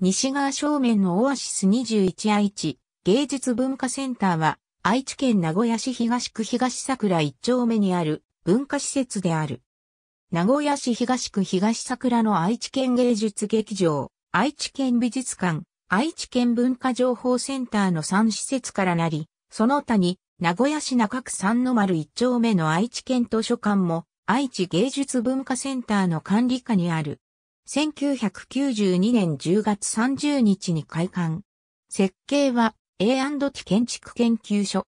西側正面のオアシス2 1愛知芸術文化センターは愛知県名古屋市東区東桜1丁目にある文化施設である。名古屋市東区東桜の愛知県芸術劇場、愛知県美術館、愛知県文化情報センターの3施設からなり、その他に名古屋市中区三の丸1丁目の愛知県図書館も愛知芸術文化センターの管理下にある。1992年10月30日に開館。設計は A&T 建築研究所。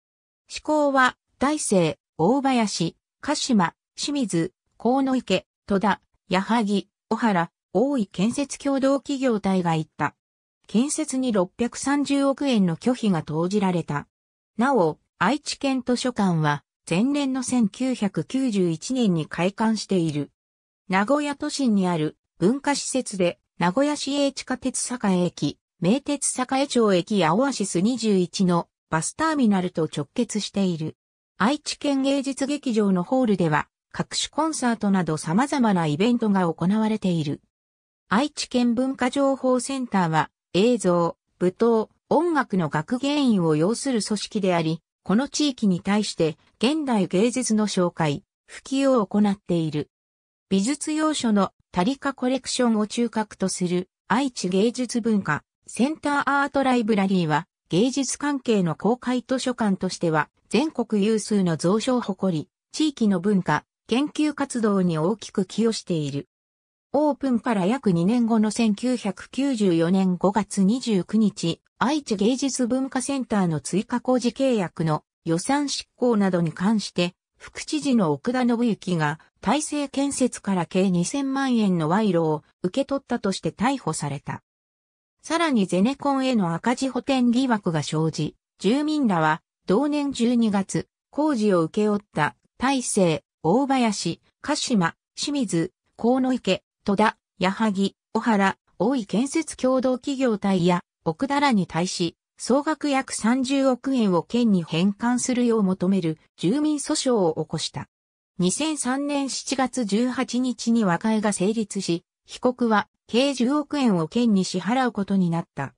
施工は大成、大林、鹿島、清水、河野池、戸田、矢作、小原、大井建設共同企業体が行った。建設に630億円の拒否が投じられた。なお、愛知県図書館は前年の1991年に開館している。名古屋都心にある文化施設で、名古屋市営地下鉄栄駅、名鉄栄町駅やオアシス21のバスターミナルと直結している。愛知県芸術劇場のホールでは、各種コンサートなど様々なイベントが行われている。愛知県文化情報センターは、映像、舞踏、音楽の学芸員を要する組織であり、この地域に対して現代芸術の紹介、普及を行っている。美術要所のタリカコレクションを中核とする愛知芸術文化センターアートライブラリーは芸術関係の公開図書館としては全国有数の蔵書を誇り、地域の文化、研究活動に大きく寄与している。オープンから約2年後の1994年5月29日、愛知芸術文化センターの追加工事契約の予算執行などに関して副知事の奥田信之が大成建設から計2000万円の賄賂を受け取ったとして逮捕された。さらにゼネコンへの赤字補填疑惑が生じ、住民らは同年12月、工事を受け負った大成、大林、鹿島、清水、河野池、戸田、矢作、小原、大井建設共同企業体や奥田らに対し、総額約30億円を県に返還するよう求める住民訴訟を起こした。2003年7月18日に和解が成立し、被告は計10億円を県に支払うことになった。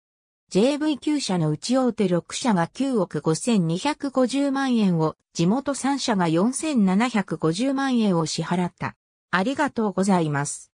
JV9 社のうち大手6社が9億5250万円を、地元3社が4750万円を支払った。ありがとうございます。